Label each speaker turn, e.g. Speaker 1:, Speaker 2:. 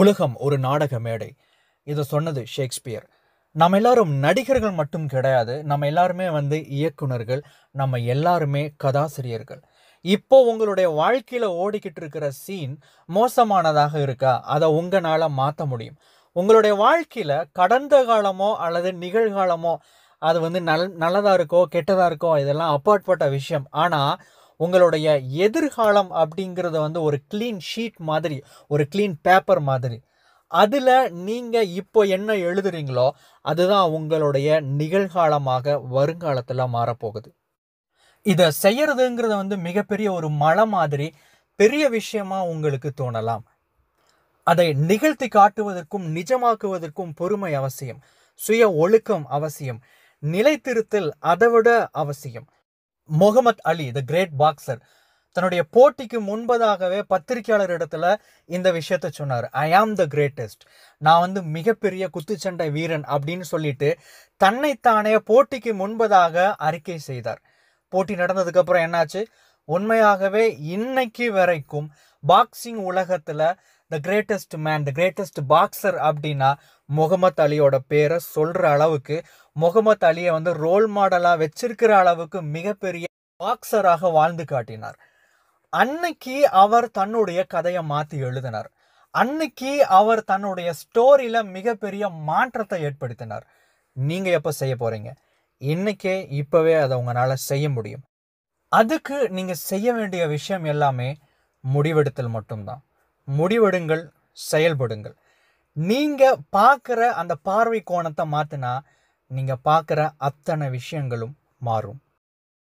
Speaker 1: உலகம் ஒரு நாடக மேடை இதை சொன்னது ஷேக்ஸ்பியர் நம்ம எல்லாரும் நடிகர்கள் மட்டும் கிடையாது நம்ம எல்லாருமே வந்து இயக்குனர்கள் நம்ம எல்லாருமே கதாசிரியர்கள் இப்போ உங்களுடைய வாழ்க்கையில் ஓடிக்கிட்டு இருக்கிற சீன் மோசமானதாக இருக்கா அதை உங்களால் மாற்ற முடியும் உங்களுடைய வாழ்க்கையில் கடந்த காலமோ அல்லது நிகழ்காலமோ அது வந்து நல் நல்லதாக இருக்கோ கெட்டதாக இருக்கோ இதெல்லாம் அப்பாற்பட்ட விஷயம் ஆனால் உங்களுடைய எதிர்காலம் அப்படிங்கிறத வந்து ஒரு க்ளீன் ஷீட் மாதிரி ஒரு க்ளீன் பேப்பர் மாதிரி அதில் நீங்கள் இப்போ என்ன எழுதுறீங்களோ அதுதான் உங்களுடைய நிகழ்காலமாக வருங்காலத்தில் மாறப்போகுது இதை செய்யறதுங்கிறது வந்து மிகப்பெரிய ஒரு மழை மாதிரி பெரிய விஷயமா உங்களுக்கு தோணலாம் அதை நிகழ்த்தி காட்டுவதற்கும் நிஜமாக்குவதற்கும் பொறுமை அவசியம் சுய ஒழுக்கம் அவசியம் நிலைத்திருத்தல் அதைவிட அவசியம் Muhammad Ali the great boxer தன்னுடைய போட்டிக்கு முன்பதாகவே பத்திரிகையாளர் இடத்துல இந்த விஷயத்த சொன்னார் ஐ ஆம் த கிரேட்டஸ்ட் நான் வந்து மிகப்பெரிய குத்துச்சண்டை வீரன் அப்படின்னு சொல்லிட்டு தன்னைத்தானே போட்டிக்கு முன்பதாக அறிக்கை செய்தார் போட்டி நடந்ததுக்கப்புறம் என்னாச்சு உண்மையாகவே இன்னைக்கு வரைக்கும் பாக்ஸிங் உலகத்தில் the greatest man the greatest boxer அப்படின்னா முகமத் அலியோட பேரை சொல்கிற அளவுக்கு முகமத் அலியை வந்து ரோல் மாடலாக வச்சிருக்கிற அளவுக்கு மிகப்பெரிய பாக்ஸராக வாழ்ந்து காட்டினார் அன்னைக்கு அவர் தன்னுடைய கதையை மாற்றி எழுதினார் அன்னைக்கு அவர் தன்னுடைய ஸ்டோரியில் மிகப்பெரிய மாற்றத்தை ஏற்படுத்தினார் நீங்கள் எப்போ செய்ய போகிறீங்க இன்றைக்கே இப்போவே அதை உங்களால் செய்ய முடியும் அதுக்கு நீங்கள் செய்ய வேண்டிய விஷயம் எல்லாமே முடிவெடுத்தல் மட்டும்தான் முடிவெடுங்கள் செயல்படுங்கள் நீங்கள் பார்க்குற அந்த பார்வை கோணத்தை மாற்றினா நீங்கள் பார்க்குற அத்தனை விஷயங்களும் மாறும்